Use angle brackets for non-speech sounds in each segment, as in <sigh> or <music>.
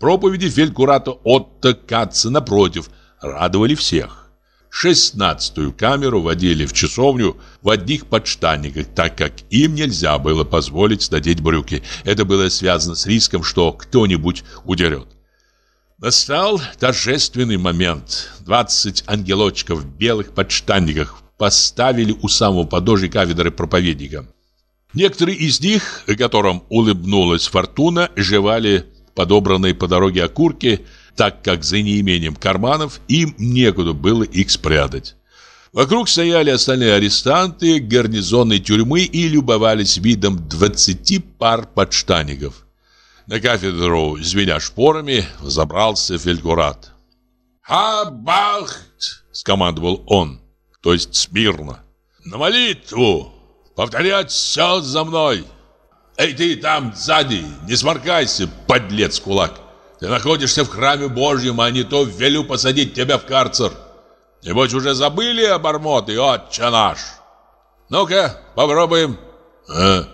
Проповеди фельдкурата Отто Катца, напротив, радовали всех. Шестнадцатую камеру водили в часовню в одних подштанниках, так как им нельзя было позволить надеть брюки. Это было связано с риском, что кто-нибудь удерет. Настал торжественный момент. 20 ангелочков в белых подштанниках поставили у самого подножия кафедры проповедника. Некоторые из них, которым улыбнулась фортуна, жевали подобранные по дороге окурки, так как за неимением карманов им некуда было их спрятать. Вокруг стояли остальные арестанты гарнизонной тюрьмы и любовались видом 20 пар подштанников. На кафедру, звеня шпорами, забрался фельдкурат. «Хабахт!» — скомандовал он, то есть смирно. «На молитву! Повторять все за мной!» Эй, ты там сзади, не сморкайся, подлец кулак. Ты находишься в храме Божьем, а не то велю посадить тебя в карцер. Небось уже забыли об Армоте, отче наш. Ну-ка, попробуем. А?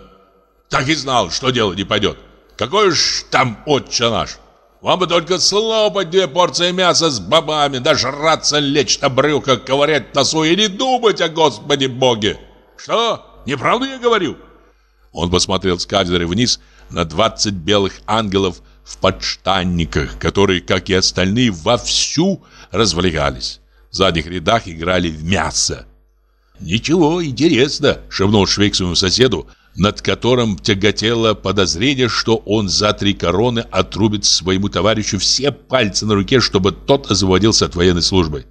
Так и знал, что дело не пойдет. Какой уж там отче наш. Вам бы только слопать две порции мяса с бабами, да жраться, лечь на брюхо, ковырять носу и не думать о Господе Боге. Что? Неправду я говорю? — он посмотрел с кафедры вниз на 20 белых ангелов в подштанниках, которые, как и остальные, вовсю развлекались. В задних рядах играли в мясо. «Ничего, интересно», — шевнул Швейк своему соседу, над которым тяготело подозрение, что он за три короны отрубит своему товарищу все пальцы на руке, чтобы тот освободился от военной службы.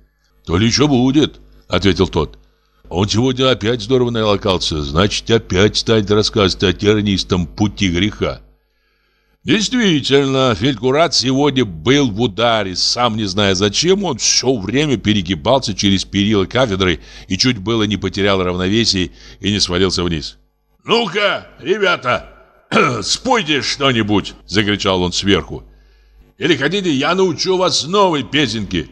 «То ли что будет», — ответил тот. А он сегодня опять здорово налокался, значит, опять станет рассказывать о тернистом пути греха. Действительно, Фелькурат сегодня был в ударе, сам не зная зачем, он все время перегибался через перила кафедры и чуть было не потерял равновесие и не свалился вниз. «Ну-ка, ребята, <clears throat> спойте что-нибудь!» – закричал он сверху. «Или хотите, я научу вас новой песенке?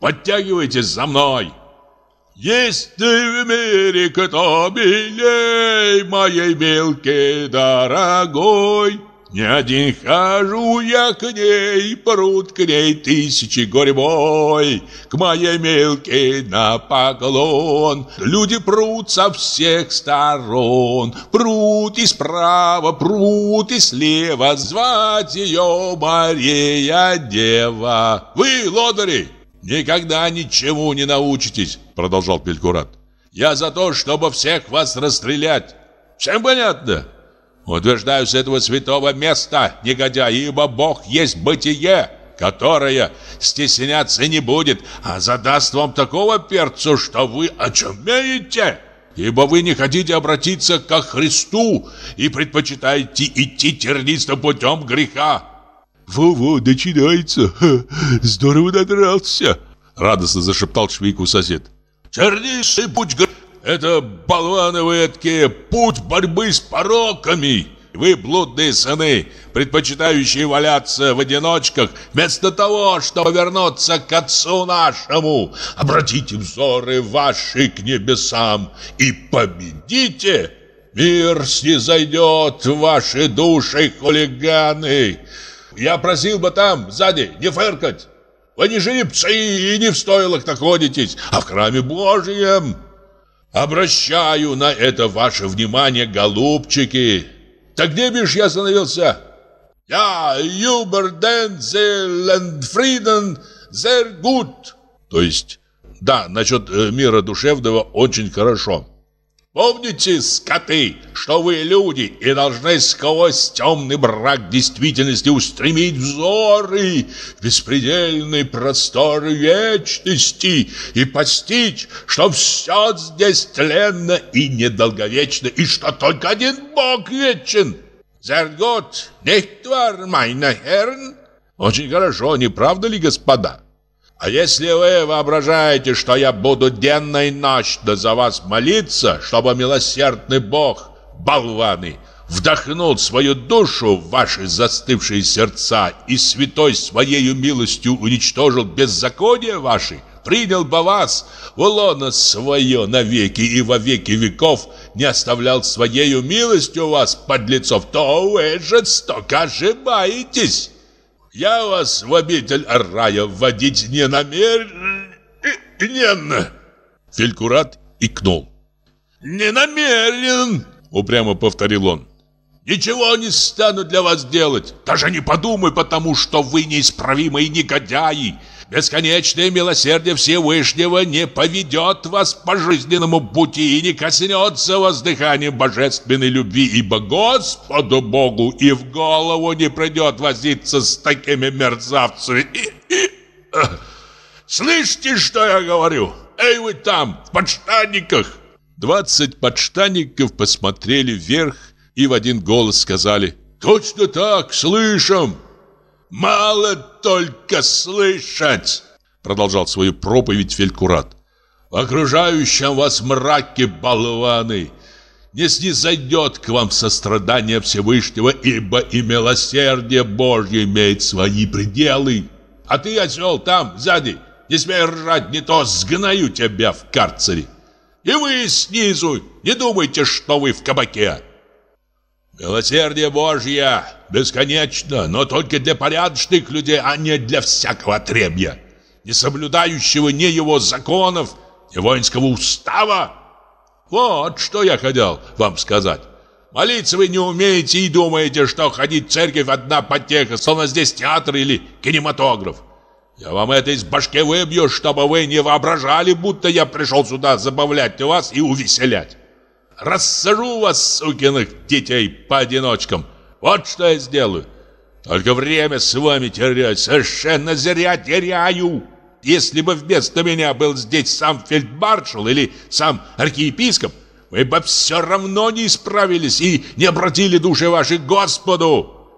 Подтягивайтесь за мной!» Есть в мире, кто милей моей белки дорогой. Не один хожу я к ней, пруд к ней тысячи горьбой. К моей мелке на поклон люди прут со всех сторон. Прут и справа, прут и слева, звать ее Мария Дева. Вы, лодыри, «Никогда ничему не научитесь», — продолжал Белькурат. «Я за то, чтобы всех вас расстрелять. Всем понятно?» «Утверждаю с этого святого места, негодяй, ибо Бог есть бытие, которое стесняться не будет, а задаст вам такого перцу, что вы очумеете» ибо вы не хотите обратиться ко Христу и предпочитаете идти тернистым путем греха. «Во-во, начинается! Ха, здорово надрался!» Радостно зашептал швейку сосед. «Чернейший путь это болвановые такие путь борьбы с пороками!» Вы, блудные сыны, предпочитающие валяться в одиночках, вместо того, чтобы вернуться к Отцу нашему, обратите взоры ваши к небесам и победите! Мир снизойдет в ваши души, хулиганы!» Я просил бы там, сзади, не фыркать. Вы не жеребцы и не в стойлах находитесь, а в храме Божьем. Обращаю на это ваше внимание, голубчики. Так где бишь я остановился? Я Юберден Зелендфриден Зергут. То есть, да, насчет э, мира душевного очень хорошо. Помните, скоты, что вы люди и должны сквозь темный брак действительности устремить взоры в беспредельные простор вечности и постичь, что все здесь тленно и недолговечно, и что только один Бог вечен. Зергот, nicht wahr, meine Очень хорошо, не правда ли, господа? А если вы воображаете, что я буду денно и ночно за вас молиться, чтобы милосердный Бог, болваны, вдохнул свою душу в ваши застывшие сердца и святой своею милостью уничтожил беззаконие ваше, принял бы вас в лоно свое навеки и во веки веков не оставлял своею милостью вас, подлецов, то вы жестоко ошибаетесь». Я вас в обитель рая вводить не намерен. Фелькурат икнул. Не намерен, упрямо повторил он. Ничего не стану для вас делать. Даже не подумай, потому что вы неисправимые негодяи бесконечное милосердие Всевышнего не поведет вас по жизненному пути и не коснется вас дыханием божественной любви, ибо Господу Богу и в голову не придет возиться с такими мерзавцами. И, и, э, слышите, что я говорю? Эй, вы там, в подштанниках!» Двадцать подштанников посмотрели вверх и в один голос сказали «Точно так, слышим!» «Мало только слышать!» Продолжал свою проповедь Фелькурат. «В окружающем вас мраке, болваны!» не снизойдет к вам сострадание Всевышнего, ибо и милосердие Божье имеет свои пределы. А ты, осел, там, сзади, не смей ржать, не то сгною тебя в карцере. И вы снизу, не думайте, что вы в кабаке. Милосердие Божье бесконечно, но только для порядочных людей, а не для всякого требья, не соблюдающего ни его законов, ни воинского устава. Вот что я хотел вам сказать. Молиться вы не умеете и думаете, что ходить в церковь одна потеха, словно здесь театр или кинематограф. Я вам это из башки выбью, чтобы вы не воображали, будто я пришел сюда забавлять вас и увеселять. Рассажу вас, сукиных детей, по одиночкам – вот что я сделаю. Только время с вами терять, совершенно зря теряю. Если бы вместо меня был здесь сам фельдмаршал или сам архиепископ, вы бы все равно не исправились и не обратили души ваши к Господу.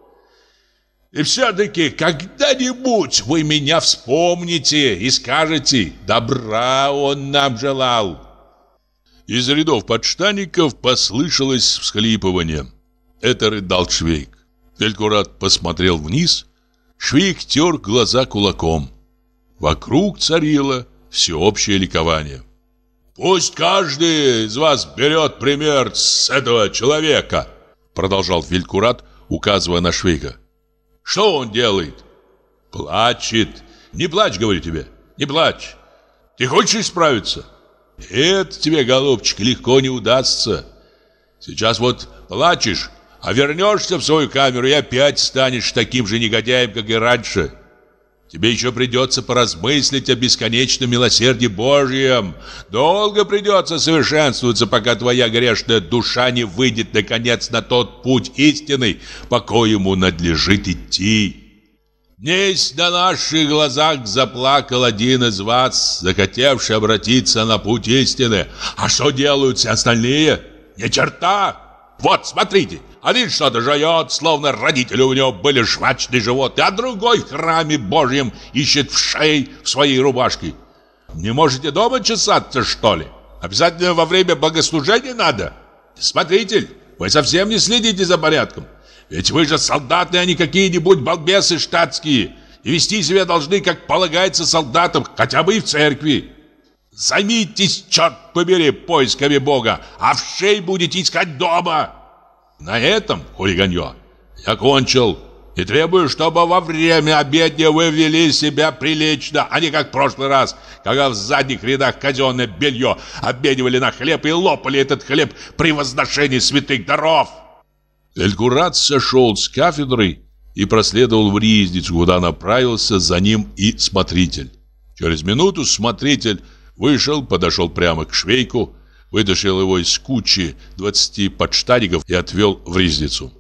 И все-таки когда-нибудь вы меня вспомните и скажете, добра он нам желал. Из рядов подштанников послышалось всхлипывание. Это рыдал Швейк. Келькурат посмотрел вниз. Швейк тер глаза кулаком. Вокруг царило всеобщее ликование. «Пусть каждый из вас берет пример с этого человека!» Продолжал Фелькурат, указывая на Швейка. «Что он делает?» «Плачет. Не плачь, говорю тебе, не плачь. Ты хочешь исправиться?» «Это тебе, голубчик, легко не удастся. Сейчас вот плачешь, а вернешься в свою камеру и опять станешь таким же негодяем, как и раньше. Тебе еще придется поразмыслить о бесконечном милосердии Божьем. Долго придется совершенствоваться, пока твоя грешная душа не выйдет, наконец, на тот путь истины, по коему надлежит идти». Днесь на наших глазах заплакал один из вас, захотевший обратиться на путь истины. А что делают все остальные? Ни черта! Вот, смотрите, один а что-то жает, словно родители у него были жвачные животы, а другой в храме божьем ищет в шее в своей рубашке. Не можете дома чесаться, что ли? Обязательно во время богослужения надо? Смотритель, вы совсем не следите за порядком. Ведь вы же солдаты, а не какие-нибудь балбесы штатские. И вести себя должны, как полагается солдатам, хотя бы и в церкви. Займитесь, черт побери, поисками Бога, а в шей будете искать дома. На этом хулиганье я кончил и требую, чтобы во время обедня вы вели себя прилично, а не как в прошлый раз, когда в задних рядах казенное белье обменивали на хлеб и лопали этот хлеб при возношении святых даров. Эльгурат сошел с кафедры и проследовал в ризницу, куда направился за ним и смотритель. Через минуту смотритель вышел, подошел прямо к швейку, вытащил его из кучи 20 подштариков и отвел в резницу.